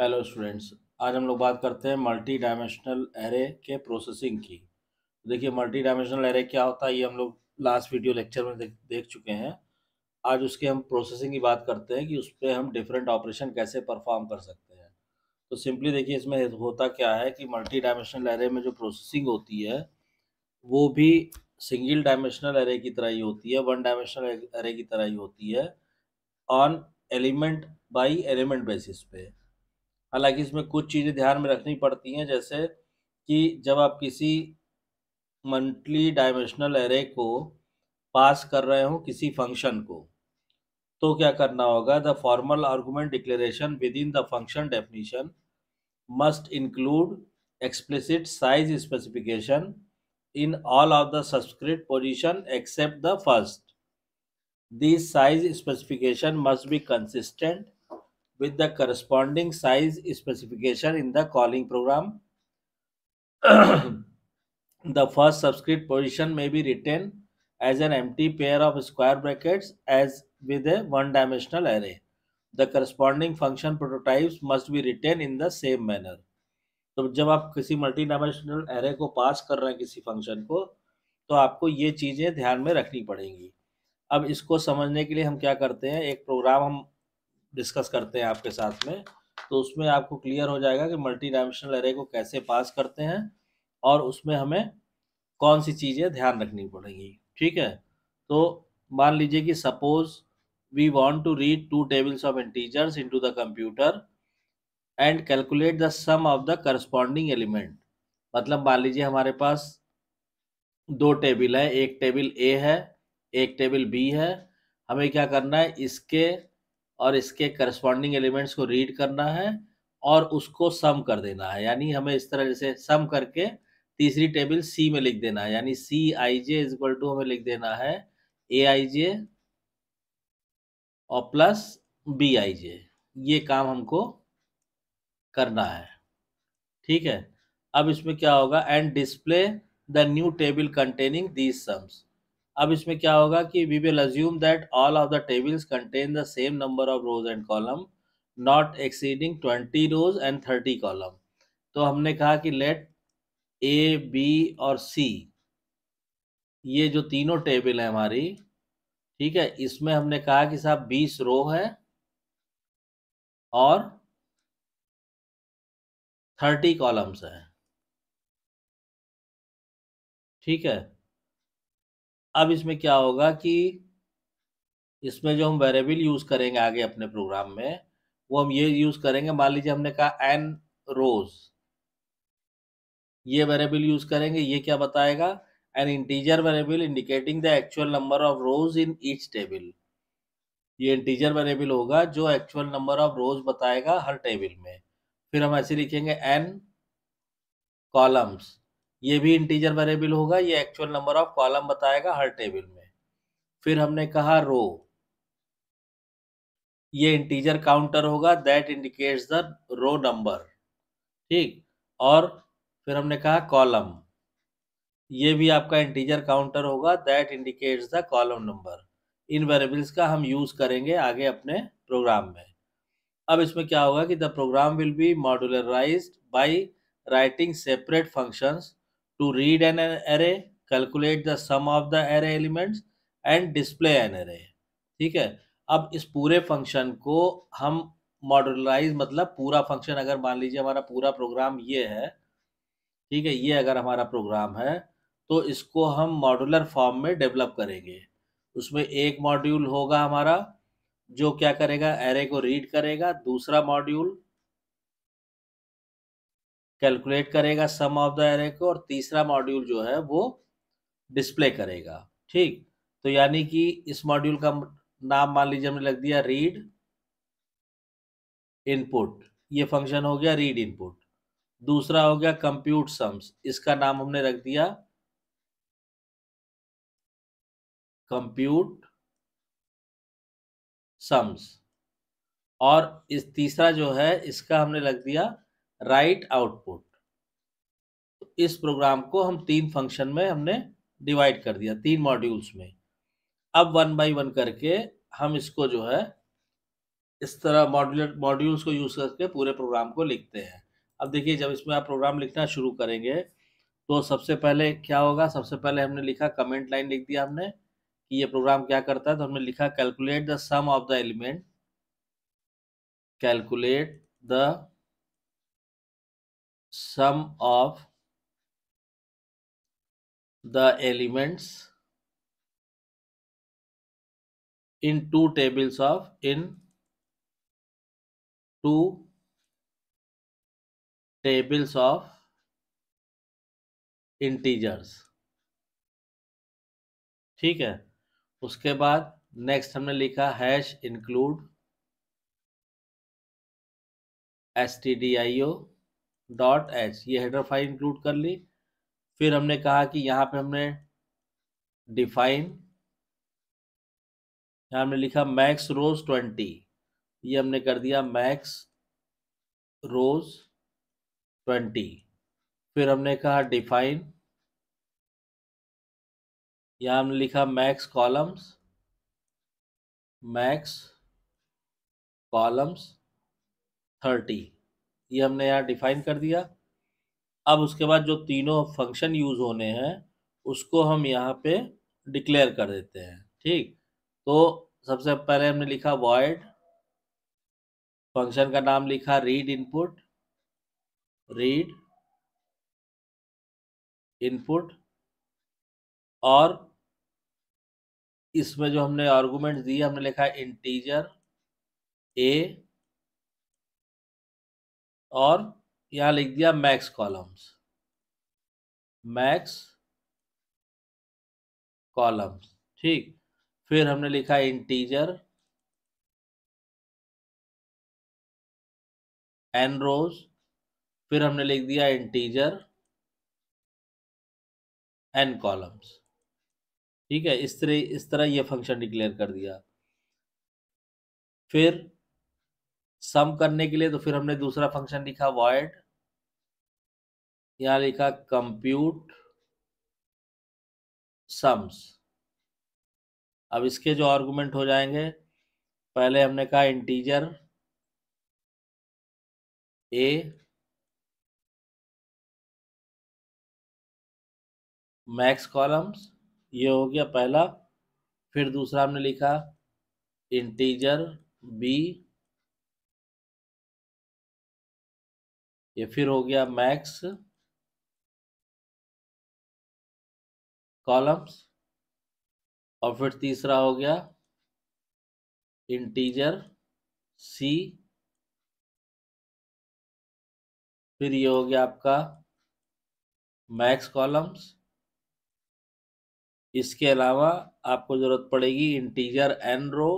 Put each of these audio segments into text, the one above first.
Hello students आज हम लोग बात करते हैं मल्टी डायमेंशनल एरे के प्रोसेसिंग की तो देखिए मल्टी डायमेंशनल एरे क्या होता है ये हम लोग लास्ट वीडियो लेक्चर में देख देख चुके हैं आज उसके हम प्रोसेसिंग की बात करते हैं कि उस पर हम डिफरेंट ऑपरेशन कैसे परफॉर्म कर सकते हैं तो सिंपली देखिए इसमें होता क्या है कि मल्टी डायमेंशनल एरे में जो प्रोसेसिंग होती है वो भी सिंगल डायमेंशनल एरे की तरह ही होती है वन डायमेंशनल एरे की तरह ही होती है on element by element basis पे हालांकि इसमें कुछ चीज़ें ध्यान में रखनी पड़ती हैं जैसे कि जब आप किसी मंथली डायमेंशनल एरे को पास कर रहे हो किसी फंक्शन को तो क्या करना होगा the formal argument declaration within the function definition must include explicit size specification in all of the subscript position except the first this size specification must be consistent with the corresponding size specification in the calling program. the first subscript position may be written as an empty pair of square brackets as with a one-dimensional array. The corresponding function prototypes must be written in the same manner. तो जब आप किसी multi dimensional array को पास कर रहे हैं किसी function को तो आपको ये चीज़ें ध्यान में रखनी पड़ेंगी अब इसको समझने के लिए हम क्या करते हैं एक प्रोग्राम हम डिस्कस करते हैं आपके साथ में तो उसमें आपको क्लियर हो जाएगा कि मल्टी डायमेंशनल एरे को कैसे पास करते हैं और उसमें हमें कौन सी चीज़ें ध्यान रखनी पड़ेंगी ठीक है तो मान लीजिए कि suppose we want to read two tables of integers into the computer and calculate the sum of the corresponding element मतलब मान लीजिए हमारे पास दो टेबल है एक टेबल ए है एक टेबल बी है हमें क्या करना है इसके और इसके करस्पॉन्डिंग एलिमेंट्स को रीड करना है और उसको सम कर देना है यानी हमें इस तरह जैसे सम करके तीसरी टेबल सी में लिख देना है यानी C I J is equal to हमें लिख देना है ए आई जे और प्लस बी आई जे ये काम हमको करना है ठीक है अब इसमें क्या होगा and display the new table containing these sums अब इसमें क्या होगा कि we will assume that all of the tables contain the same number of rows and column not exceeding twenty rows and thirty column तो हमने कहा कि late A B और सी ये जो तीनों टेबल है हमारी ठीक है इसमें हमने कहा कि साहब बीस रो है और थर्टी कॉलम्स हैं ठीक है अब इसमें क्या होगा कि इसमें जो हम वेरिएबल यूज करेंगे आगे अपने प्रोग्राम में वो हम ये यूज करेंगे मान लीजिए हमने कहा एन रोज ये वेरिएबल यूज करेंगे ये क्या बताएगा an integer variable indicating the actual number of rows in each table ये इंटीजर वेरिएबल होगा जो एक्चुअल नंबर ऑफ रोज बताएगा हर टेबल में फिर हम ऐसे लिखेंगे एन कॉलम्स ये भी इंटीजर वेरिएबल होगा ये एक्चुअल नंबर ऑफ कॉलम बताएगा हर टेबल में फिर हमने कहा रो ये इंटीजर काउंटर होगा that indicates the row number ठीक और फिर हमने कहा कॉलम ये भी आपका इंटीजर काउंटर होगा that indicates the column number इन वेरिएबल्स का हम यूज़ करेंगे आगे अपने प्रोग्राम में अब इसमें क्या होगा कि the program will be modularise by writing separate functions to read an, array calculate the sum of the array elements and display an array ठीक है अब इस पूरे फंक्शन को हम मॉडलाइज मतलब पूरा फंक्शन अगर मान लीजिए हमारा पूरा प्रोग्राम ये है ठीक है ये अगर हमारा प्रोग्राम है तो इसको हम मॉडुलर फॉर्म में डेवलप करेंगे उसमें एक मॉड्यूल होगा हमारा जो क्या करेगा एरे को रीड करेगा दूसरा मॉड्यूल कैलकुलेट करेगा सम ऑफ द एरे को और तीसरा मॉड्यूल जो है वो डिस्प्ले करेगा ठीक तो यानी कि इस मॉड्यूल का नाम मान लीजिए हमने लग दिया रीड इनपुट ये फंक्शन हो गया रीड इनपुट दूसरा हो गया कंप्यूट सम्स इसका नाम हमने रख दिया कंप्यूट सम्स और इस तीसरा जो है इसका हमने लग दिया राइट आउटपुट इस प्रोग्राम को हम तीन फंक्शन में हमने डिवाइड कर दिया तीन मॉड्यूल्स में अब वन बाय वन करके हम इसको जो है इस तरह मॉड्यूलर मॉड्यूल्स को यूज़ करके पूरे प्रोग्राम को लिखते हैं अब देखिए जब इसमें आप प्रोग्राम लिखना शुरू करेंगे तो सबसे पहले क्या होगा सबसे पहले हमने लिखा कमेंट लाइन लिख दिया हमने कि ये प्रोग्राम क्या करता है तो हमने लिखा calculate the sum of the element calculate the sum of the elements in two tables of in two tables of integers ठीक है उसके बाद नेक्स्ट हमने लिखा hash include S T D I O dot H ये header file include कर ली फिर हमने कहा कि यहाँ पे हमने डिफाइन यहाँ हमने लिखा मैक्स रोज ट्वेंटी ये हमने कर दिया मैक्स रोज ट्वेंटी फिर हमने कहा डिफाइन यहाँ हमने लिखा max columns max columns thirty ये हमने यहाँ डिफाइन कर दिया अब उसके बाद जो तीनों फंक्शन यूज़ होने हैं उसको हम यहाँ पे डिक्लेयर कर देते हैं ठीक तो सबसे पहले हमने लिखा वाइड फंक्शन का नाम लिखा रीड इनपुट रीड इनपुट और इसमें जो हमने आर्गूमेंट दिए हमने लिखा इंटीजर ए और यहाँ लिख दिया मैक्स कॉलम्स मैक्स कॉलम्स ठीक फिर हमने लिखा इंटीजर एन रोज फिर हमने लिख दिया इंटीजर एन कॉलम्स ठीक है इस तरह इस तरह ये फंक्शन डिक्लेयर कर दिया फिर सम करने के लिए तो फिर हमने दूसरा फंक्शन लिखा वॉइड यहां लिखा कंप्यूट सम्स अब इसके जो आर्गुमेंट हो जाएंगे पहले हमने कहा इंटीजर ए मैक्स कॉलम्स ये हो गया पहला फिर दूसरा हमने लिखा इंटीजर बी ये फिर हो गया मैक्स कॉलम्स और फिर तीसरा हो गया इंटीजर सी फिर ये हो गया आपका मैक्स कॉलम्स इसके अलावा आपको ज़रूरत पड़ेगी इंटीजर एन रो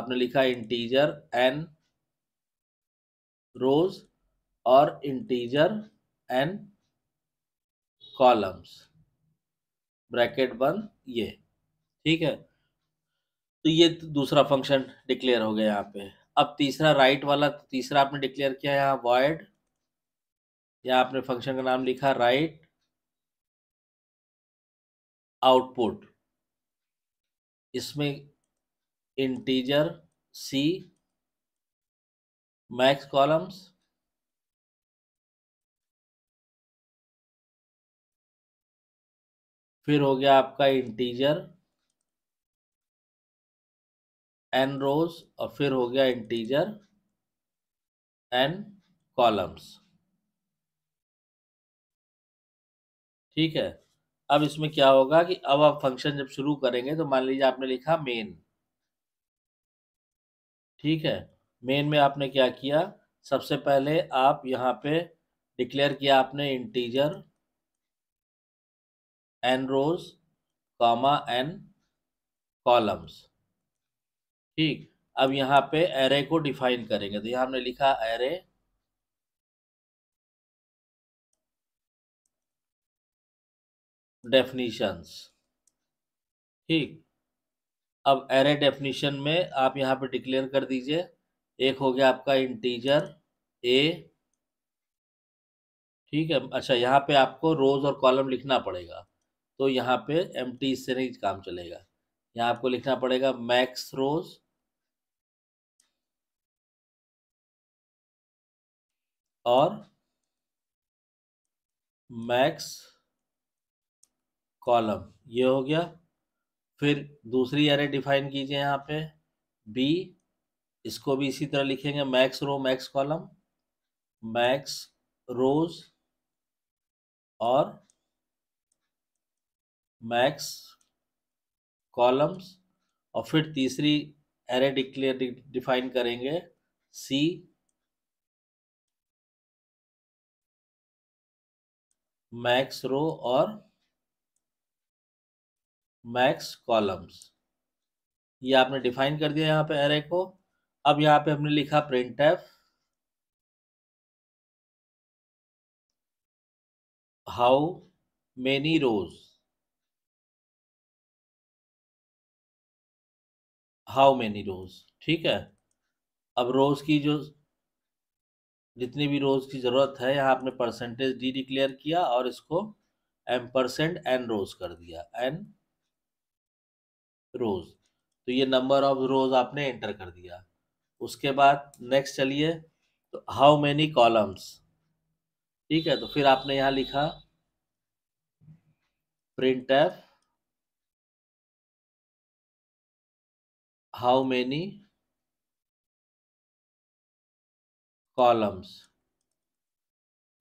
आपने लिखा इंटीजर एन रोज़ और इंटीजर एंड कॉलम्स ब्रैकेट बंद ये ठीक है तो ये दूसरा फंक्शन डिक्लेयर हो गया यहाँ पे अब तीसरा राइट वाला तीसरा आपने डिक्लेयर किया यहाँ वॉइड या आपने फंक्शन का नाम लिखा राइट आउटपुट इसमें इंटीजर सी मैक्स कॉलम्स फिर हो गया आपका इंटीजर एन रोज और फिर हो गया इंटीजर एन कॉलम्स ठीक है अब इसमें क्या होगा कि अब आप फंक्शन जब शुरू करेंगे तो मान लीजिए आपने लिखा मेन ठीक है मेन में आपने क्या किया सबसे पहले आप यहाँ पे डिक्लेयर किया आपने integer N rows comma N columns ठीक अब यहाँ पे एरे को डिफाइन करेंगे तो यहाँ हमने लिखा एरे डेफिनीशंस ठीक अब एरे डेफिनीशन में आप यहाँ पे डिक्लेयर कर दीजिए एक हो गया आपका इंटीजर ए ठीक है अच्छा यहाँ पे आपको रोज और कॉलम लिखना पड़ेगा तो यहाँ पे एम टी इससे नहीं काम चलेगा यहाँ आपको लिखना पड़ेगा मैक्स रोज और मैक्स कॉलम ये हो गया फिर दूसरी एरे डिफाइन कीजिए यहाँ पे बी इसको भी इसी तरह लिखेंगे max row max column max rows और मैक्स कॉलम्स और फिर तीसरी एरे डिक्लेयर डिफाइन करेंगे सी मैक्स रो और मैक्स कॉलम्स ये आपने डिफाइन कर दिया यहाँ पे एरे को अब यहाँ पे हमने लिखा print F how many rows how many rows ठीक है अब रोज़ की जो जितनी भी रोज़ की ज़रूरत है यहाँ आपने परसेंटेज डी डिक्लेयर किया और इसको एम परसेंट एन रोज़ कर दिया एन रोज़ तो ये नंबर ऑफ रोज़ आपने एंटर कर दिया उसके बाद नेक्स्ट चलिए तो हाउ मैनी कॉलम्स ठीक है तो फिर आपने यहाँ लिखा print F how many columns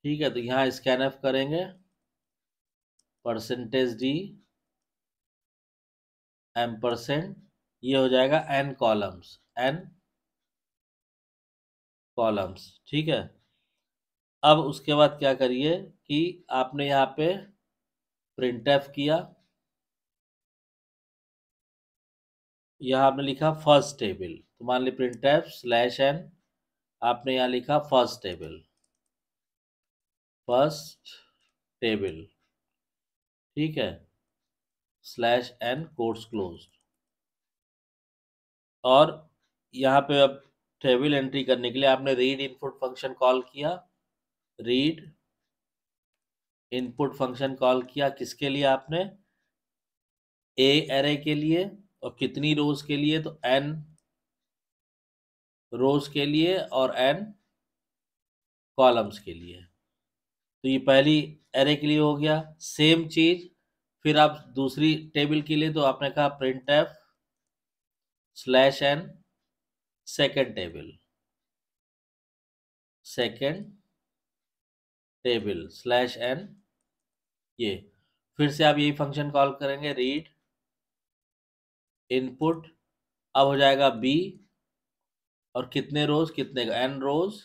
ठीक है तो यहाँ स्कैन एफ करेंगे परसेंटेज डी एम परसेंट ये हो जाएगा एन कॉलम्स एन कॉलम्स ठीक है अब उसके बाद क्या करिए कि आपने यहाँ पे प्रिंट एफ किया यहाँ आपने लिखा फर्स्ट टेबल तो मान ली प्रिंट स्लैश एन आपने यहाँ लिखा फर्स्ट टेबल फर्स्ट टेबल ठीक है स्लैश एन कोर्स क्लोज और यहाँ पे अब टेबल एंट्री करने के लिए आपने रीड इनपुट फंक्शन कॉल किया रीड इनपुट फंक्शन कॉल किया किसके लिए आपने ए एरे के लिए और कितनी रोज के लिए तो एन रोज के लिए और एन कॉलम्स के लिए तो ये पहली एरे के लिए हो गया सेम चीज फिर आप दूसरी टेबल के लिए तो आपने कहा print F slash N second table second table slash N ये फिर से आप यही फंक्शन कॉल करेंगे रीड इनपुट अब हो जाएगा बी और कितने रोज कितने एन रोज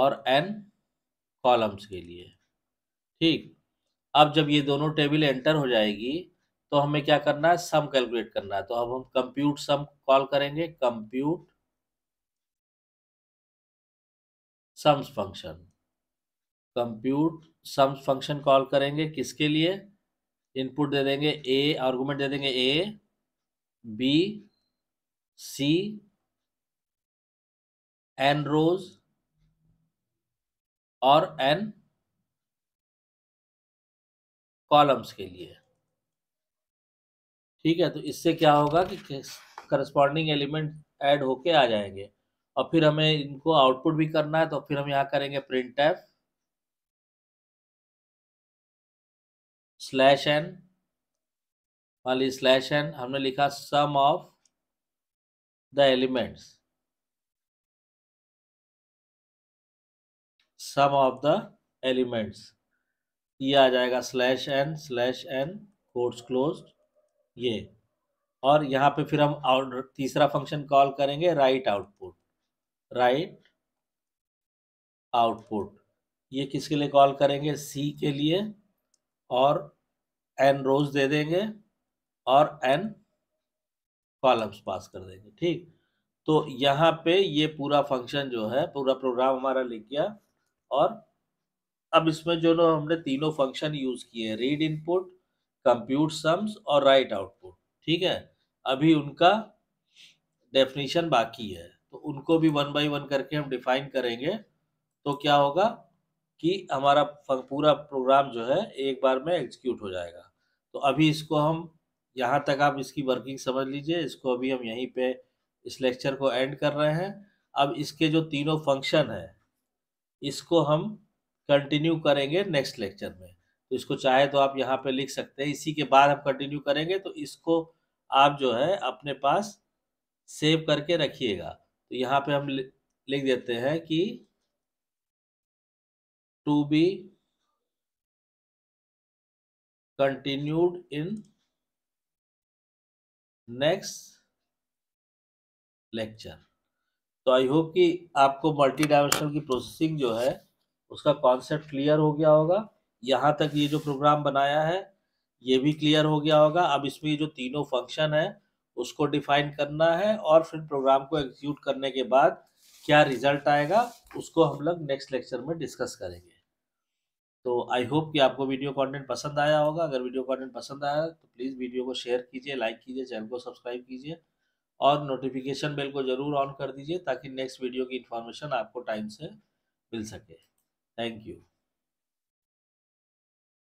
और एन कॉलम्स के लिए ठीक अब जब ये दोनों टेबल एंटर हो जाएगी तो हमें क्या करना है सम कैलकुलेट करना है तो अब हम कंप्यूट सम कॉल करेंगे compute sums function compute sums function call करेंगे किसके लिए इनपुट दे देंगे ए आर्गूमेंट दे देंगे ए बी सी एन रोज और एन कॉलम्स के लिए ठीक है तो इससे क्या होगा कि करस्पॉन्डिंग एलिमेंट ऐड होके आ जाएंगे और फिर हमें इनको आउटपुट भी करना है तो फिर हम यहाँ करेंगे प्रिंट एफ स्लैश एन वाली स्लैश एन हमने लिखा sum of the elements sum of the elements ये आ जाएगा slash N slash N quotes close ये और यहाँ पे फिर हम आउट तीसरा फंक्शन कॉल करेंगे राइट आउटपुट राइट आउटपुट ये किसके लिए कॉल करेंगे सी के लिए और एन रोज दे देंगे और एन कॉलम्स पास कर देंगे ठीक तो यहाँ पे ये पूरा फंक्शन जो है पूरा प्रोग्राम हमारा लिख गया और अब इसमें जो ना हमने तीनों फंक्शन यूज किए हैं रीड इनपुट कंप्यूट सम्स और राइट आउटपुट ठीक है अभी उनका डेफिनेशन बाकी है तो उनको भी वन बाई वन करके हम डिफाइन करेंगे तो क्या होगा कि हमारा पूरा प्रोग्राम जो है एक बार में एग्जीक्यूट हो जाएगा तो अभी इसको हम यहाँ तक आप इसकी वर्किंग समझ लीजिए इसको अभी हम यहीं पे इस लेक्चर को एंड कर रहे हैं अब इसके जो तीनों फंक्शन है इसको हम कंटिन्यू करेंगे नेक्स्ट लेक्चर में तो इसको चाहे तो आप यहाँ पे लिख सकते हैं इसी के बाद हम कंटिन्यू करेंगे तो इसको आप जो है अपने पास सेव करके रखिएगा तो यहाँ पे हम लिख देते हैं कि to be continued in next lecture तो आई होप कि आपको मल्टी डायमेंशनल की प्रोसेसिंग जो है उसका कॉन्सेप्ट क्लियर हो गया होगा यहाँ तक ये जो प्रोग्राम बनाया है ये भी क्लियर हो गया होगा अब इसमें जो तीनों फंक्शन है उसको डिफाइन करना है और फिर प्रोग्राम को एग्जीक्यूट करने के बाद क्या रिजल्ट आएगा उसको हम लोग नेक्स्ट लेक्चर में डिस्कस करेंगे तो आई होप कि आपको वीडियो कंटेंट पसंद आया होगा अगर वीडियो कंटेंट पसंद आया तो प्लीज़ वीडियो को शेयर कीजिए लाइक कीजिए चैनल को सब्सक्राइब कीजिए और नोटिफिकेशन बेल को ज़रूर ऑन कर दीजिए ताकि नेक्स्ट वीडियो की इन्फॉर्मेशन आपको टाइम से मिल सके थैंक यू